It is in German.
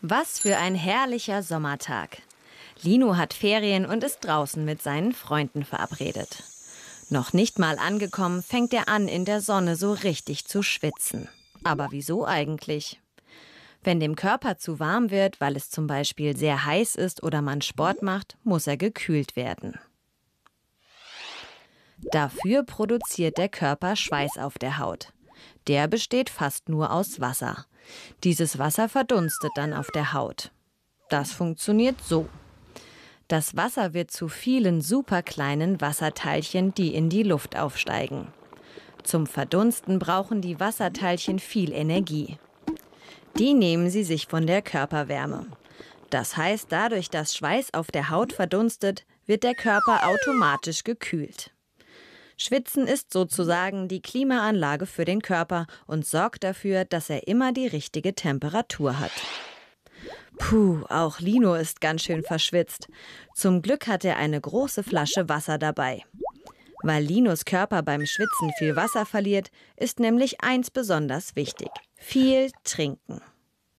Was für ein herrlicher Sommertag. Lino hat Ferien und ist draußen mit seinen Freunden verabredet. Noch nicht mal angekommen, fängt er an, in der Sonne so richtig zu schwitzen. Aber wieso eigentlich? Wenn dem Körper zu warm wird, weil es zum Beispiel sehr heiß ist oder man Sport macht, muss er gekühlt werden. Dafür produziert der Körper Schweiß auf der Haut. Der besteht fast nur aus Wasser. Dieses Wasser verdunstet dann auf der Haut. Das funktioniert so. Das Wasser wird zu vielen superkleinen Wasserteilchen, die in die Luft aufsteigen. Zum Verdunsten brauchen die Wasserteilchen viel Energie. Die nehmen sie sich von der Körperwärme. Das heißt, dadurch, dass Schweiß auf der Haut verdunstet, wird der Körper automatisch gekühlt. Schwitzen ist sozusagen die Klimaanlage für den Körper und sorgt dafür, dass er immer die richtige Temperatur hat. Puh, auch Lino ist ganz schön verschwitzt. Zum Glück hat er eine große Flasche Wasser dabei. Weil Linos Körper beim Schwitzen viel Wasser verliert, ist nämlich eins besonders wichtig. Viel trinken.